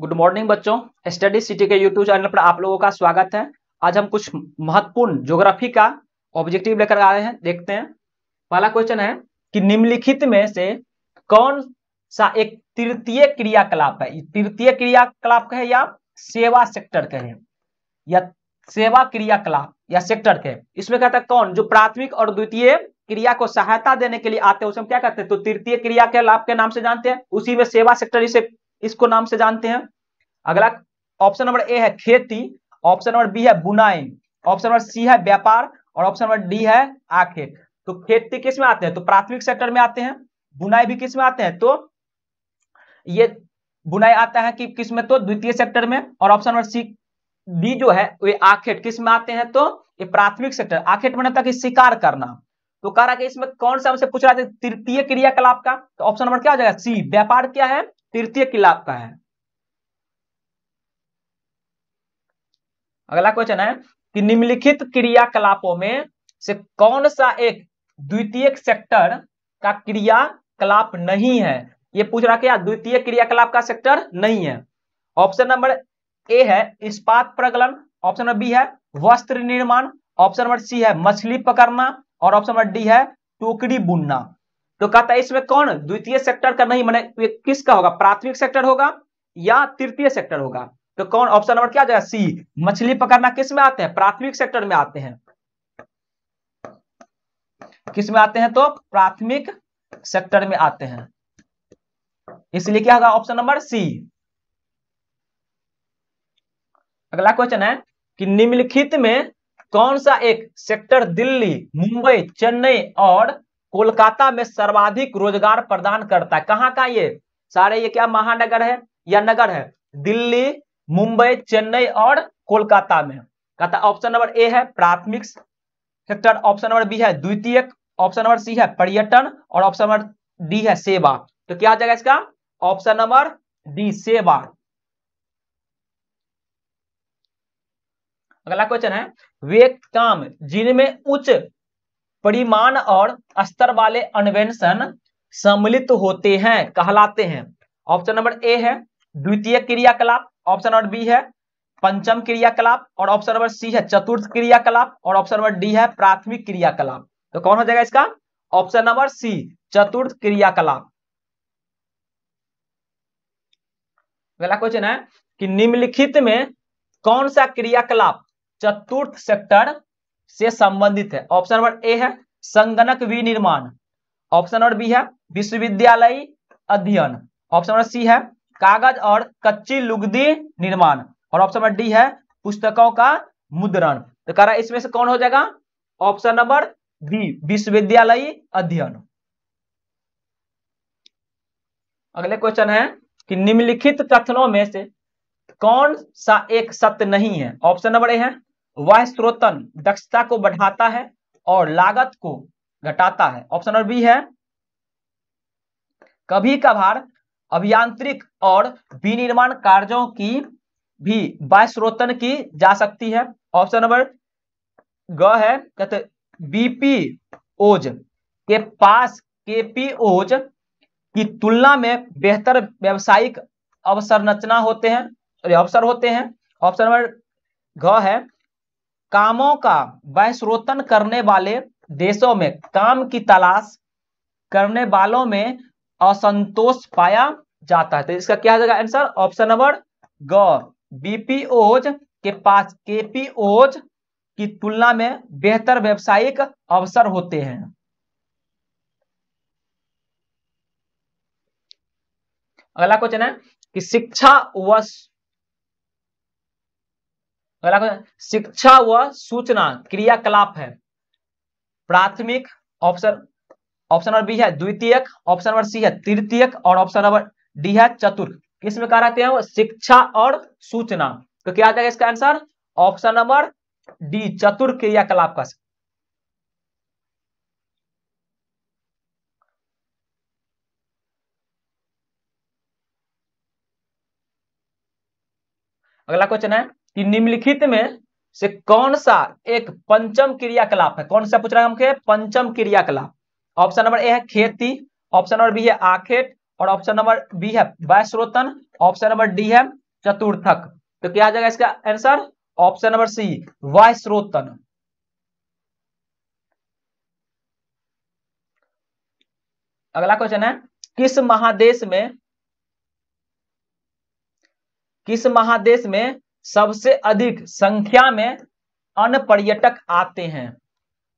good morning बच्चों study city के YouTube channel पर आप लोगों का स्वागत है आज हम कुछ महत्वपूर्ण ज्योग्राफी का ऑब्जेक्टिव लेकर आए हैं देखते हैं पहला क्वेश्चन है कि निम्नलिखित में से कौन सा एक तृतीय क्रियाकलाप है तृतीय क्रियाकलाप कहे या सेवा सेक्टर कहे या सेवा क्रियाकलाप या सेक्टर कहे इसमें कहता है कौन जो प्राथमिक और द्वितीय क्रिया को सहायता देने के लिए आते हैं उसे हम क्या कहते हैं तो तृतीय क्रिया के लाभ के नाम से जानते हैं उसी में सेवा सेक्टर इसे इसको नाम से जानते हैं अगला ऑप्शन नंबर ए है खेती ऑप्शन नंबर बी है बुनाई ऑप्शन नंबर सी है व्यापार और ऑप्शन नंबर डी है आखेट तो खेती किस में आते हैं तो प्राथमिक सेक्टर में आते हैं बुनाई भी किस में आते हैं तो ये बुनाई आता है कि किस में तो द्वितीय सेक्टर में और ऑप्शन नंबर सी डी जो है वे आखेट किस में आते हैं तो ये प्राथमिक सेक्टर आखेट में मतलब कि शिकार करना तो कह रहा कि इसमें कौन सा हमसे पूछ रहा था तृतीय क्रियाकलाप का तो ऑप्शन नंबर क्या हो जाएगा सी व्यापार क्या है तृतीय किला का है अगला क्वेश्चन है कि निम्नलिखित क्रियाकलापों में से कौन सा एक द्वितीय सेक्टर का क्रियाकलाप नहीं है यह पूछ रहा क्या द्वितीय क्रियाकलाप का सेक्टर नहीं है ऑप्शन नंबर ए है इस्पात प्रगलन ऑप्शन नंबर बी है वस्त्र निर्माण ऑप्शन नंबर सी है मछली पकड़ना और ऑप्शन नंबर डी है टोकरी बुनना तो कहता है इसमें कौन द्वितीय सेक्टर का नहीं मैंने किसका होगा प्राथमिक सेक्टर होगा या तृतीय सेक्टर होगा तो कौन ऑप्शन नंबर क्या जाएगा सी मछली पकड़ना किस में आते हैं प्राथमिक सेक्टर में आते हैं किस में आते हैं तो प्राथमिक सेक्टर में आते हैं इसलिए क्या होगा ऑप्शन नंबर सी अगला क्वेश्चन है कि निम्नलिखित में कौन सा एक सेक्टर दिल्ली मुंबई चेन्नई और कोलकाता में सर्वाधिक रोजगार प्रदान करता है कहाँ का ये सारे ये क्या महानगर है या नगर है दिल्ली मुंबई चेन्नई और कोलकाता में कहता ऑप्शन नंबर ए है प्राथमिक सेक्टर ऑप्शन नंबर बी है द्वितीय ऑप्शन नंबर सी है पर्यटन और ऑप्शन नंबर डी है सेवा तो क्या आ जाएगा इसका ऑप्शन नंबर डी सेवा अगला क्वेश्चन है वे काम जिनमें उच्च परिमाण और स्तर वाले अनवेंशन सम्मिलित होते हैं कहलाते हैं ऑप्शन नंबर ए है द्वितीय क्रियाकलाप ऑप्शन नंबर बी है पंचम क्रियाकलाप और ऑप्शन नंबर सी है चतुर्थ क्रियाकलाप और ऑप्शन नंबर डी है प्राथमिक क्रियाकलाप तो कौन हो जाएगा इसका ऑप्शन नंबर सी चतुर्थ क्रियाकलाप अगला क्वेश्चन है कि निम्नलिखित में कौन सा क्रियाकलाप चतुर्थ सेक्टर से संबंधित है ऑप्शन नंबर ए है संगणक विनिर्माण ऑप्शन नंबर बी है विश्वविद्यालय अध्ययन ऑप्शन नंबर सी है कागज और कच्ची लुगदी निर्माण और ऑप्शन नंबर डी है पुस्तकों का मुद्रण तो कह रहा है इसमें से कौन हो जाएगा ऑप्शन नंबर बी विश्वविद्यालय अध्ययन अगले क्वेश्चन है कि निम्नलिखित कथनों में से कौन सा एक सत्य नहीं है ऑप्शन नंबर ए है वह स्रोतन दक्षता को बढ़ाता है और लागत को घटाता है ऑप्शन नंबर बी है कभी कभार अभियांत्रिक और विनिर्माण कार्यों की भी वायस्रोतन की जा सकती है ऑप्शन नंबर ग है कहते बीपी ओज के पास केपी ओज की तुलना में बेहतर व्यवसायिक रचना होते हैं अवसर होते हैं ऑप्शन नंबर घ है कामों का वैश्रोतन करने वाले देशों में काम की तलाश करने वालों में असंतोष पाया जाता है तो इसका क्या हो जाएगा आंसर ऑप्शन नंबर गौर बीपीओज के पास केपीओज की तुलना में बेहतर व्यवसायिक अवसर होते हैं अगला क्वेश्चन है कि शिक्षा व अगला क्वेश्चन शिक्षा व सूचना क्रियाकलाप है प्राथमिक ऑप्शन ऑप्शन नंबर बी है द्वितीयक ऑप्शन नंबर सी है तृतीयक और ऑप्शन नंबर डी है चतुर्थ किसमें कह रहते हैं वो शिक्षा और सूचना तो क्या आ जाएगा इसका आंसर ऑप्शन नंबर डी चतुर क्रियाकलाप का अगला क्वेश्चन है कि निम्नलिखित में से कौन सा एक पंचम क्रियाकलाप है कौन सा पूछ रहा है हमके पंचम क्रियाकलाप ऑप्शन नंबर ए है खेती ऑप्शन नंबर बी है आखेट और ऑप्शन नंबर बी है वैश्रोतन ऑप्शन नंबर डी है चतुर्थक तो क्या आ जाएगा इसका आंसर ऑप्शन नंबर सी वायस्रोतन अगला क्वेश्चन है किस महादेश में किस महादेश में सबसे अधिक संख्या में अन्य पर्यटक आते हैं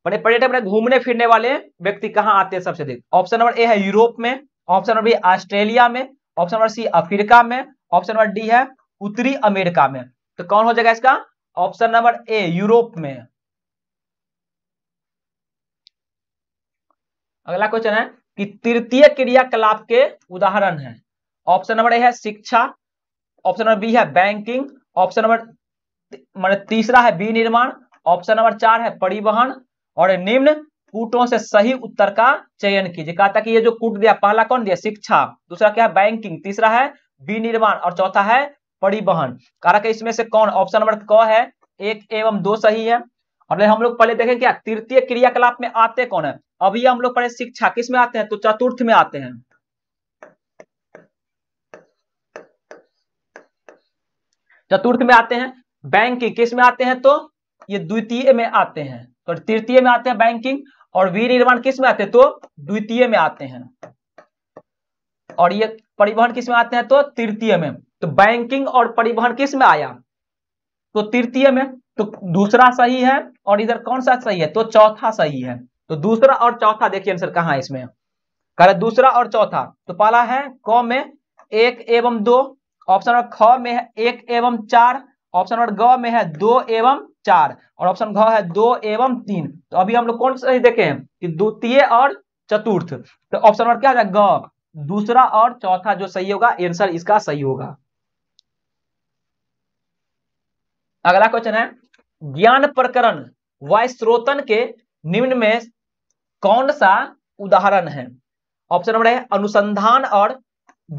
बड़े पर्यटक घूमने फिरने वाले व्यक्ति कहाँ आते हैं सबसे अधिक ऑप्शन नंबर ए है यूरोप में ऑप्शन नंबर बी ऑस्ट्रेलिया में ऑप्शन नंबर सी अफ्रीका में ऑप्शन नंबर डी है उत्तरी अमेरिका में तो कौन हो जाएगा इसका ऑप्शन नंबर ए यूरोप में अगला क्वेश्चन है कि तृतीय क्रियाकलाप के उदाहरण है ऑप्शन नंबर ए है शिक्षा ऑप्शन नंबर बी है बैंकिंग ऑप्शन नंबर मान तीसरा है विनिर्माण ऑप्शन नंबर चार है परिवहन और निम्न कूटों से सही उत्तर का चयन कीजिए कहा था कि ये जो कूट दिया पहला कौन दिया शिक्षा दूसरा क्या है बैंकिंग तीसरा है विनिर्माण और चौथा है परिवहन कहा इसमें से कौन ऑप्शन नंबर क है एक एवं दो सही है और हम लोग पहले देखें क्या तृतीय क्रियाकलाप में आते कौन है अभी हम लोग पढ़े शिक्षा किस में आते हैं तो चतुर्थ में आते हैं चतुर्थ में आते हैं बैंकिंग किस में आते हैं तो ये द्वितीय में आते हैं तो तृतीय में आते हैं बैंकिंग और विनिर्माण किस में आते हैं तो द्वितीय में आते हैं और ये परिवहन किस में आते हैं तो तृतीय में तो बैंकिंग और परिवहन किस में आया तो तृतीय में तो दूसरा सही है और इधर कौन सा सही है तो चौथा सही है तो दूसरा और चौथा देखिए आंसर कहा है इसमें कह दूसरा और चौथा तो पहला है क में एक एवं दो ऑप्शन नंबर ख में है एक एवं चार ऑप्शन नंबर ग में है दो एवं चार और ऑप्शन घ है दो एवं तीन तो अभी हम लोग कौन सा देखे हैं कि द्वितीय और चतुर्थ तो ऑप्शन नंबर क्या ग दूसरा और चौथा जो सही होगा आंसर इसका सही होगा अगला क्वेश्चन है ज्ञान प्रकरण वायस्रोतन के निम्न में कौन सा उदाहरण है ऑप्शन नंबर है अनुसंधान और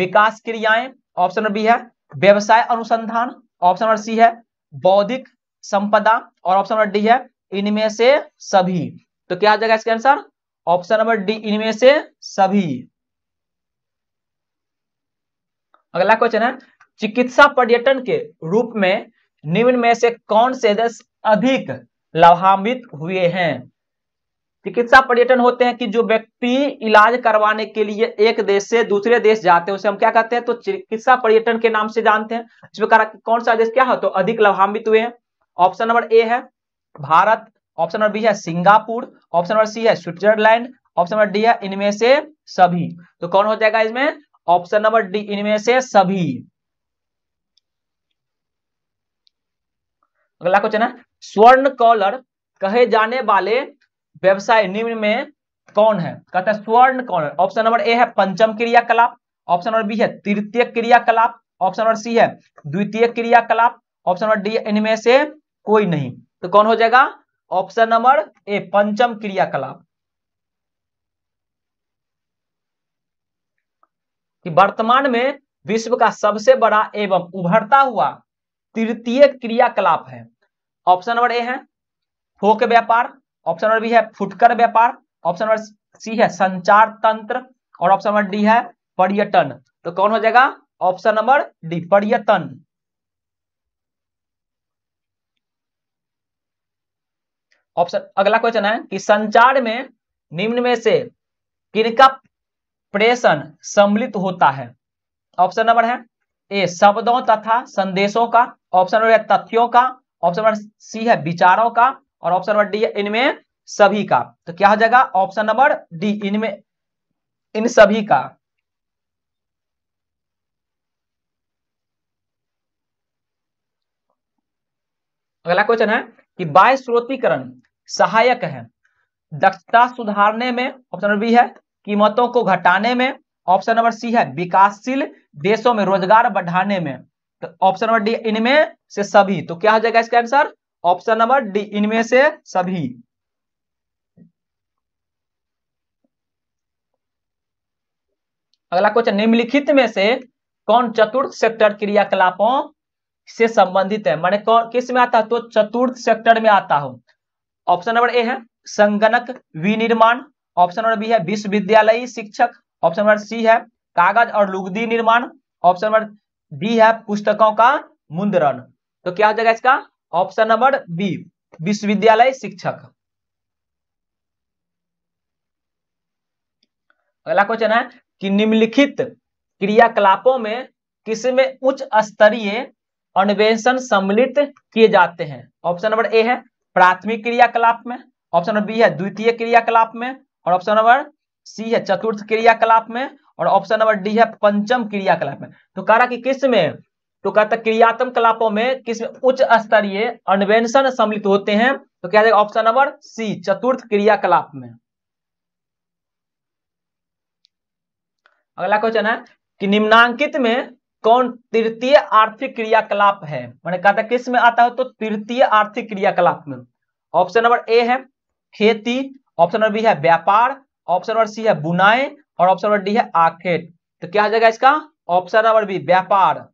विकास क्रियाएं ऑप्शन नंबर बी है व्यवसाय अनुसंधान ऑप्शन नंबर सी है बौद्धिक संपदा और ऑप्शन नंबर डी है इनमें से सभी तो क्या आ जाएगा इसका आंसर ऑप्शन नंबर डी इनमें से सभी अगला क्वेश्चन है चिकित्सा पर्यटन के रूप में निम्न में से कौन से देश अधिक लाभान्वित हुए हैं चिकित्सा पर्यटन होते हैं कि जो व्यक्ति इलाज करवाने के लिए एक देश से दूसरे देश जाते हैं उसे हम क्या कहते हैं तो चिकित्सा पर्यटन के नाम से जानते हैं इसमें कौन सा देश क्या है तो अधिक लाभान्वित हुए हैं ऑप्शन नंबर ए है भारत ऑप्शन नंबर बी है सिंगापुर ऑप्शन नंबर सी है स्विट्जरलैंड ऑप्शन नंबर डी है इनमें से सभी तो कौन हो जाएगा इसमें ऑप्शन नंबर डी इनमें से सभी अगला क्वेश्चन है स्वर्ण कॉलर कहे जाने वाले व्यवसाय निम्न में कौन है कहता है स्वर्ण कौन है ऑप्शन नंबर ए है पंचम क्रियाकलाप ऑप्शन नंबर बी है तृतीय क्रियाकलाप ऑप्शन नंबर सी है द्वितीय क्रियाकलाप ऑप्शन नंबर डी इनमें से कोई नहीं तो कौन हो जाएगा ऑप्शन नंबर ए पंचम क्रियाकलाप कि वर्तमान में विश्व का सबसे बड़ा एवं उभरता हुआ तृतीय क्रियाकलाप है ऑप्शन नंबर ए है थोक व्यापार ऑप्शन नंबर बी है फुटकर व्यापार ऑप्शन नंबर सी है संचार तंत्र और ऑप्शन नंबर डी है पर्यटन तो कौन हो जाएगा ऑप्शन नंबर डी पर्यटन ऑप्शन अगला क्वेश्चन है कि संचार में निम्न में से किनका प्रेषण सम्मिलित होता है ऑप्शन नंबर है ए शब्दों तथा संदेशों का ऑप्शन नंबर है तथ्यों का ऑप्शन नंबर सी है विचारों का और ऑप्शन नंबर डी इनमें सभी का तो क्या हो जाएगा ऑप्शन नंबर डी इनमें इन सभी का अगला क्वेश्चन है कि बाय स्रोतीकरण सहायक है दक्षता सुधारने में ऑप्शन नंबर बी है कीमतों को घटाने में ऑप्शन नंबर सी है विकासशील देशों में रोजगार बढ़ाने में तो ऑप्शन नंबर डी इनमें से सभी तो क्या हो जाएगा इसका आंसर ऑप्शन नंबर डी इनमें से सभी अगला क्वेश्चन निम्नलिखित में से कौन चतुर्थ सेक्टर क्रियाकलापों से संबंधित है मैंने कौन किस में आता है तो चतुर्थ सेक्टर में आता हो ऑप्शन नंबर ए है संगणक विनिर्माण ऑप्शन नंबर बी है विश्वविद्यालयी शिक्षक ऑप्शन नंबर सी है कागज और लुगदी निर्माण ऑप्शन नंबर डी है पुस्तकों का मुद्रण तो क्या हो जाएगा इसका ऑप्शन नंबर बी विश्वविद्यालय शिक्षक अगला क्वेश्चन है कि निम्नलिखित क्रियाकलापों में किसमें उच्च स्तरीय अन्वेषण सम्मिलित किए जाते हैं ऑप्शन नंबर ए है प्राथमिक क्रियाकलाप में ऑप्शन नंबर बी है द्वितीय क्रियाकलाप में और ऑप्शन नंबर सी है चतुर्थ क्रियाकलाप में और ऑप्शन नंबर डी है पंचम क्रियाकलाप में तो कह रहा कि किस में तो कहता क्रियात्म कलापों में किस उच्च स्तरीय अन्वेंशन सम्मिलित होते हैं तो क्या जाएगा ऑप्शन नंबर सी चतुर्थ क्रियाकलाप में अगला क्वेश्चन है कि निम्नांकित में कौन तृतीय आर्थिक क्रियाकलाप है मैंने कहा था किस में आता है तो तृतीय आर्थिक क्रियाकलाप में ऑप्शन नंबर ए है खेती ऑप्शन नंबर बी है व्यापार ऑप्शन नंबर सी है बुनाई और ऑप्शन नंबर डी है आखेट तो क्या आ जाएगा इसका ऑप्शन नंबर बी व्यापार